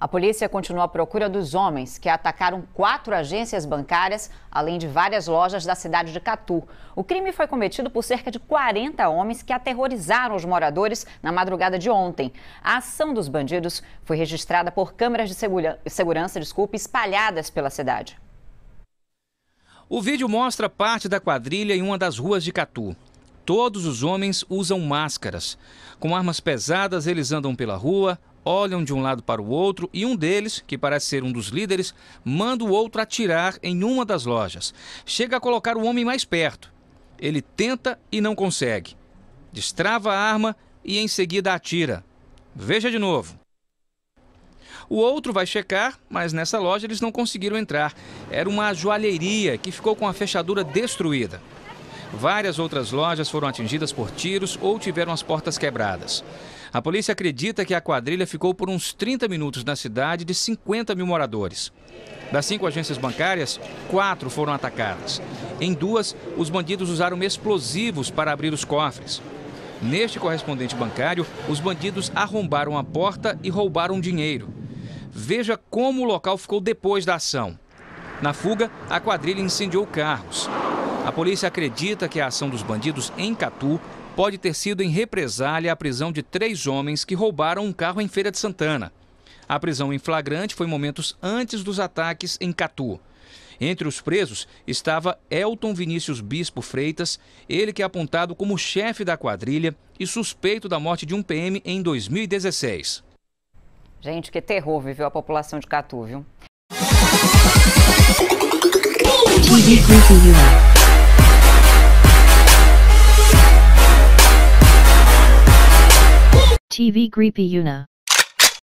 A polícia continua à procura dos homens que atacaram quatro agências bancárias, além de várias lojas da cidade de Catu. O crime foi cometido por cerca de 40 homens que aterrorizaram os moradores na madrugada de ontem. A ação dos bandidos foi registrada por câmeras de segura... segurança desculpe, espalhadas pela cidade. O vídeo mostra parte da quadrilha em uma das ruas de Catu. Todos os homens usam máscaras. Com armas pesadas, eles andam pela rua, olham de um lado para o outro e um deles, que parece ser um dos líderes, manda o outro atirar em uma das lojas. Chega a colocar o homem mais perto. Ele tenta e não consegue. Destrava a arma e em seguida atira. Veja de novo. O outro vai checar, mas nessa loja eles não conseguiram entrar. Era uma joalheria que ficou com a fechadura destruída. Várias outras lojas foram atingidas por tiros ou tiveram as portas quebradas. A polícia acredita que a quadrilha ficou por uns 30 minutos na cidade de 50 mil moradores. Das cinco agências bancárias, quatro foram atacadas. Em duas, os bandidos usaram explosivos para abrir os cofres. Neste correspondente bancário, os bandidos arrombaram a porta e roubaram dinheiro. Veja como o local ficou depois da ação. Na fuga, a quadrilha incendiou carros. A polícia acredita que a ação dos bandidos em Catu pode ter sido em represália à prisão de três homens que roubaram um carro em Feira de Santana. A prisão em flagrante foi momentos antes dos ataques em Catu. Entre os presos estava Elton Vinícius Bispo Freitas, ele que é apontado como chefe da quadrilha e suspeito da morte de um PM em 2016. Gente, que terror viveu a população de Catu, viu? TV Greepy Una